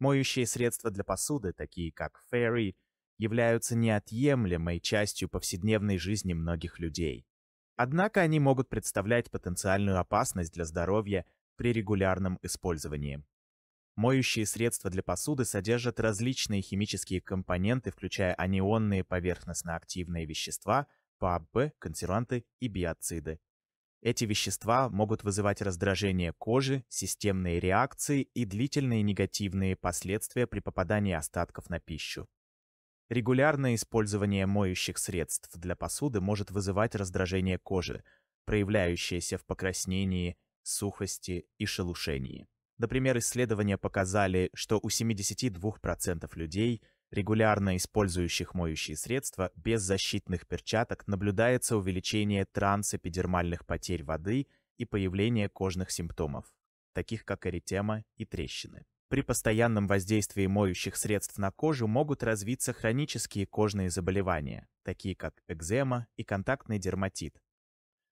Моющие средства для посуды, такие как Fairy, являются неотъемлемой частью повседневной жизни многих людей. Однако они могут представлять потенциальную опасность для здоровья при регулярном использовании. Моющие средства для посуды содержат различные химические компоненты, включая анионные поверхностно-активные вещества, ПАБ, консерванты и биоциды. Эти вещества могут вызывать раздражение кожи, системные реакции и длительные негативные последствия при попадании остатков на пищу. Регулярное использование моющих средств для посуды может вызывать раздражение кожи, проявляющееся в покраснении, сухости и шелушении. Например, исследования показали, что у 72% людей – регулярно использующих моющие средства без защитных перчаток наблюдается увеличение трансэпидермальных потерь воды и появление кожных симптомов, таких как эритема и трещины. При постоянном воздействии моющих средств на кожу могут развиться хронические кожные заболевания, такие как экзема и контактный дерматит.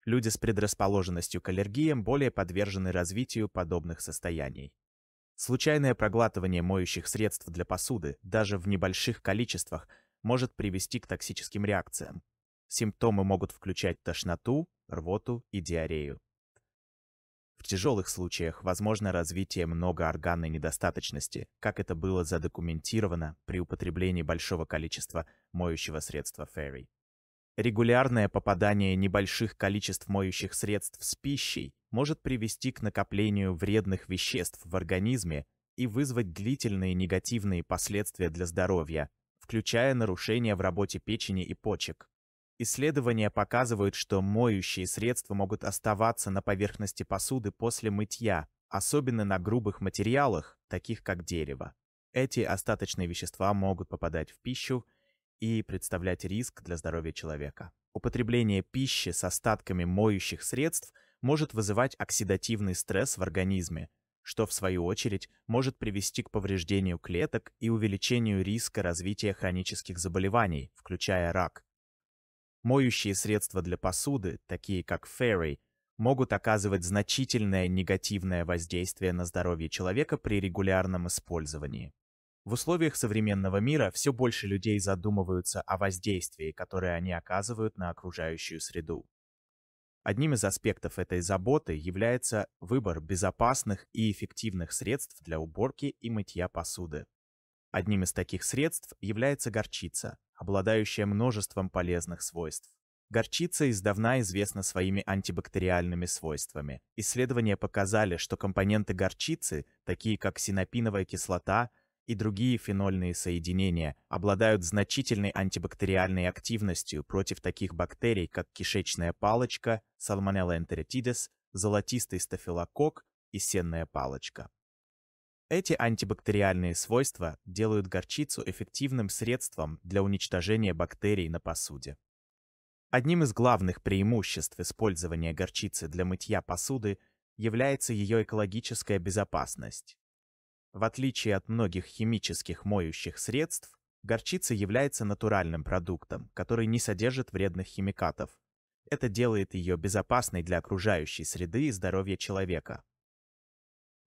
Люди с предрасположенностью к аллергиям более подвержены развитию подобных состояний. Случайное проглатывание моющих средств для посуды, даже в небольших количествах, может привести к токсическим реакциям. Симптомы могут включать тошноту, рвоту и диарею. В тяжелых случаях возможно развитие многоорганной недостаточности, как это было задокументировано при употреблении большого количества моющего средства ферри. Регулярное попадание небольших количеств моющих средств с пищей может привести к накоплению вредных веществ в организме и вызвать длительные негативные последствия для здоровья, включая нарушения в работе печени и почек. Исследования показывают, что моющие средства могут оставаться на поверхности посуды после мытья, особенно на грубых материалах, таких как дерево. Эти остаточные вещества могут попадать в пищу и представлять риск для здоровья человека. Употребление пищи с остатками моющих средств – может вызывать оксидативный стресс в организме, что в свою очередь может привести к повреждению клеток и увеличению риска развития хронических заболеваний, включая рак. Моющие средства для посуды, такие как Fairy, могут оказывать значительное негативное воздействие на здоровье человека при регулярном использовании. В условиях современного мира все больше людей задумываются о воздействии, которое они оказывают на окружающую среду. Одним из аспектов этой заботы является выбор безопасных и эффективных средств для уборки и мытья посуды. Одним из таких средств является горчица, обладающая множеством полезных свойств. Горчица издавна известна своими антибактериальными свойствами. Исследования показали, что компоненты горчицы, такие как синапиновая кислота, и другие фенольные соединения обладают значительной антибактериальной активностью против таких бактерий, как кишечная палочка, Salmonella enteritidis, золотистый стафилококк и сенная палочка. Эти антибактериальные свойства делают горчицу эффективным средством для уничтожения бактерий на посуде. Одним из главных преимуществ использования горчицы для мытья посуды является ее экологическая безопасность. В отличие от многих химических моющих средств, горчица является натуральным продуктом, который не содержит вредных химикатов. Это делает ее безопасной для окружающей среды и здоровья человека.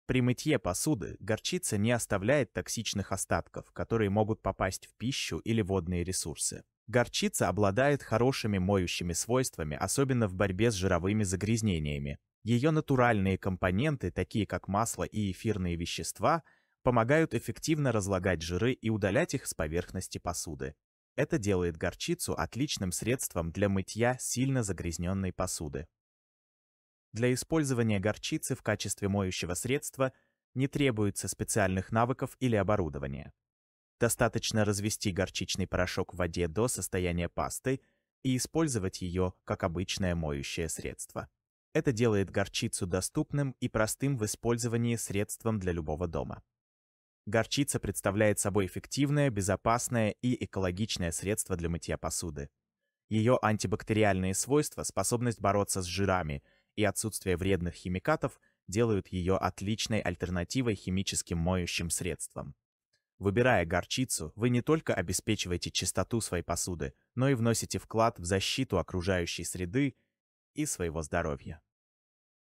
При мытье посуды горчица не оставляет токсичных остатков, которые могут попасть в пищу или водные ресурсы. Горчица обладает хорошими моющими свойствами, особенно в борьбе с жировыми загрязнениями, ее натуральные компоненты, такие как масло и эфирные вещества, помогают эффективно разлагать жиры и удалять их с поверхности посуды. Это делает горчицу отличным средством для мытья сильно загрязненной посуды. Для использования горчицы в качестве моющего средства не требуется специальных навыков или оборудования. Достаточно развести горчичный порошок в воде до состояния пасты и использовать ее как обычное моющее средство. Это делает горчицу доступным и простым в использовании средством для любого дома. Горчица представляет собой эффективное, безопасное и экологичное средство для мытья посуды. Ее антибактериальные свойства, способность бороться с жирами и отсутствие вредных химикатов делают ее отличной альтернативой химическим моющим средствам. Выбирая горчицу, вы не только обеспечиваете чистоту своей посуды, но и вносите вклад в защиту окружающей среды и своего здоровья.